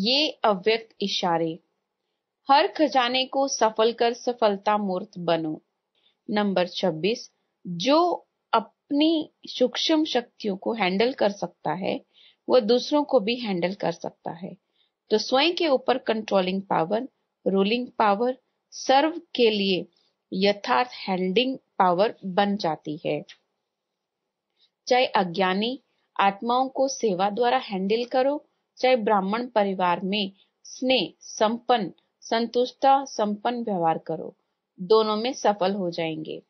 ये अव्यक्त इशारे हर खजाने को सफल कर सफलता मूर्त बनो नंबर 26 जो अपनी सूक्ष्म शक्तियों को हैंडल कर सकता है वह दूसरों को भी हैंडल कर सकता है तो स्वयं के ऊपर कंट्रोलिंग पावर रूलिंग पावर सर्व के लिए यथार्थ हैंडिंग पावर बन जाती है चाहे अज्ञानी आत्माओं को सेवा द्वारा हैंडल करो चाहे ब्राह्मण परिवार में स्नेह संपन्न संतुष्टता संपन्न व्यवहार करो दोनों में सफल हो जाएंगे